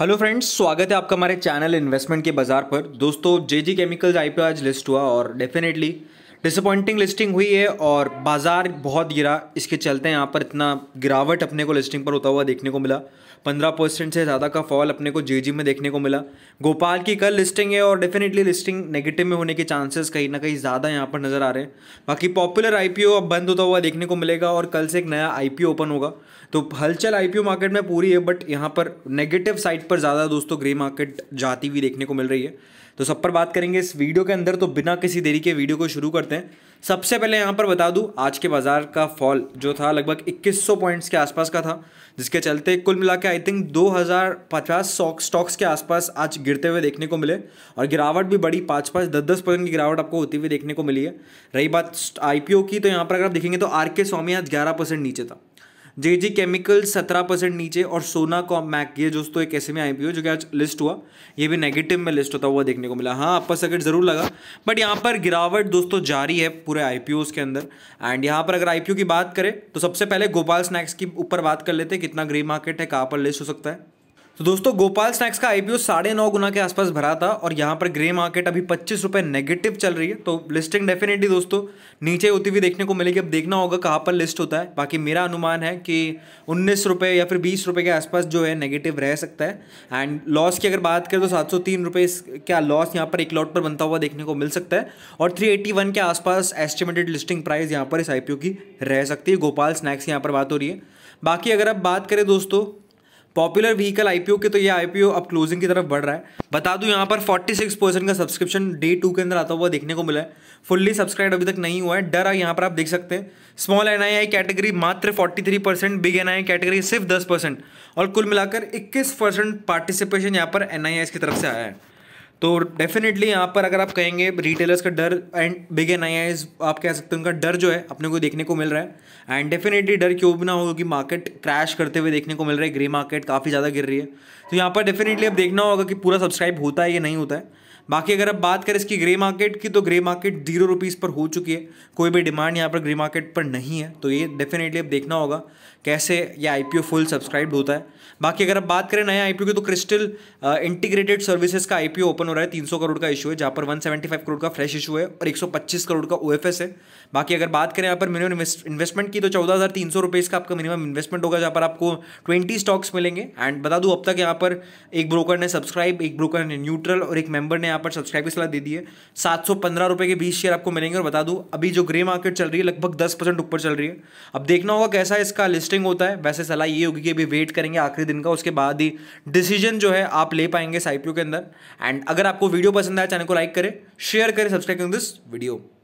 hello friends स्वागत है आपका हमारे चैनल इन्वेस्टमेंट के बाजार पर दोस्तों जे जी केमिकल्स आईपीओ आज लिस्ट हुआ और डेफिनेटली डिसअपॉइंटिंग लिस्टिंग हुई है और बाज़ार बहुत गिरा इसके चलते यहाँ पर इतना गिरावट अपने को लिस्टिंग पर होता हुआ देखने को मिला पंद्रह परसेंट से ज़्यादा का फॉल अपने को जी में देखने को मिला गोपाल की कल लिस्टिंग है और डेफिनेटली लिस्टिंग नेगेटिव में होने के चांसेस कहीं ना कहीं ज़्यादा यहाँ पर नज़र आ रहे हैं बाकी पॉपुलर आई अब बंद होता हुआ देखने को मिलेगा और कल से एक नया आई ओपन होगा तो हलचल आई मार्केट में पूरी है बट यहाँ पर नेगेटिव साइड पर ज़्यादा दोस्तों ग्रे मार्केट जाती हुई देखने को मिल रही है तो सब पर बात करेंगे इस वीडियो के अंदर तो बिना किसी देरी के वीडियो को शुरू करते हैं सबसे पहले यहाँ पर बता दूँ आज के बाज़ार का फॉल जो था लगभग 2100 पॉइंट्स के आसपास का था जिसके चलते कुल मिला के आई थिंक 2050 स्टॉक्स के आसपास आज गिरते हुए देखने को मिले और गिरावट भी बड़ी पाँच पाँच दस दस परसेंट की गिरावट आपको होती हुई देखने को मिली है रही बात आई की तो यहाँ पर अगर आप देखेंगे तो आर के स्वामी आज ग्यारह नीचे था जे जी केमिकल सत्रह परसेंट नीचे और सोना कॉम मैक ये दोस्तों एक ऐसे में आई जो कि आज लिस्ट हुआ ये भी नेगेटिव में लिस्ट होता हुआ देखने को मिला हाँ अपर सर्किट ज़रूर लगा बट यहाँ पर गिरावट दोस्तों जारी है पूरे आई के अंदर एंड यहाँ पर अगर आई की बात करें तो सबसे पहले गोपाल स्नैक्स की ऊपर बात कर लेते हैं कितना ग्रे मार्केट है कहाँ पर लिस्ट हो सकता है तो दोस्तों गोपाल स्नैक्स का आईपीओ साढ़े नौ गुना के आसपास भरा था और यहाँ पर ग्रे मार्केट अभी पच्चीस रुपये नेगेटिव चल रही है तो लिस्टिंग डेफिनेटली दोस्तों नीचे होती हुई देखने को मिलेगी अब देखना होगा कहाँ पर लिस्ट होता है बाकी मेरा अनुमान है कि उन्नीस रुपये या फिर बीस रुपये के आसपास जो है नेगेटिव रह सकता है एंड लॉस की अगर बात करें तो सात सौ तीन रुपये क्या लॉस यहाँ पर एक लॉट पर बनता हुआ देखने को मिल सकता है और थ्री वन के आसपास एस्टिमेटेड लिस्टिंग प्राइस यहाँ पर इस आई की रह सकती है गोपाल स्नैक्स की यहाँ पर बात हो रही है बाकी अगर आप बात करें दोस्तों पॉपुलर व्हीकल आईपीओ के तो ये आईपीओ अब क्लोजिंग की तरफ बढ़ रहा है बता दूं यहाँ पर 46 परसेंट का सब्सक्रिप्शन डे टू के अंदर आता हुआ देखने को मिला है फुल्ली सब्सक्राइब अभी तक नहीं हुआ है डर है यहाँ पर आप देख सकते हैं स्मॉल एनआईआई कैटेगरी मात्र 43 परसेंट बिग एनआईआई कैटेगरी सिर्फ 10 परसेंट और कुल मिलाकर 21 परसेंट पार्टिसिपेशन यहाँ पर एनआईआई की तरफ से आया है तो डेफिनेटली यहाँ पर अगर आप कहेंगे रिटेलर्स का डर एंड बिग एन आई आप कह सकते हैं उनका डर जो है अपने को देखने को मिल रहा है एंड डेफिनेटली डर क्यों भी ना हो कि मार्केट क्रैश करते हुए देखने को मिल रहा है ग्रे मार्केट काफ़ी ज़्यादा गिर रही है तो यहाँ पर डेफिनेटली अब देखना होगा कि पूरा सब्सक्राइब होता है या नहीं होता है बाकी अगर आप बात करें इसकी ग्रे मार्केट की तो ग्रे मार्केट जीरो रुपीज़ पर हो चुकी है कोई भी डिमांड यहाँ पर ग्रे मार्केट पर नहीं है तो ये डेफिनेटली अब देखना होगा कैसे ये आई फुल सब्सक्राइब होता है बाकी अगर आप बात करें नया आईपीओ की तो क्रिस्टल इंटीग्रेटेड सर्विसेज का आईपीओ ओपन हो रहा है 300 करोड़ का इशू है जहाँ पर 175 करोड़ का फ्रेश इशू है और 125 करोड़ का ओ है बाकी अगर बात करें यहाँ पर मिनिमम इन्वेस्टमेंट की तो चौदह हज़ार तीन सौ रुपये इसका आपका मिनिमम इन्वेस्टमेंट होगा जहाँ पर आपको ट्वेंटी स्टॉक्स मिलेंगे एंड बता दूँ अब तक यहाँ पर एक ब्रोकर ने सब्सक्राइब एक ब्रोकर ने न्यूट्रल और एक मेंबर ने यहाँ पर सब्सक्राइब की सलाह दे दी है सात सौ पंद्रह रुपये के बीस शेयर आपको मिलेंगे और बता दूँ अभी जो ग्रे मार्केट चल रही है लगभग दस परसेंट ऊपर चल रही है अब देखना होगा कैसा इसका लिस्टिंग होता है वैसे सलाह ये होगी कि अभी वेट करेंगे आखिरी दिन का उसके बाद ही डिसीजन जो है आप ले पाएंगे साइपियो के अंदर एंड अगर अगर आपको वीडियो पसंद आया चैनल को लाइक करें शेयर करें सब्सक्राइब करें दिस वीडियो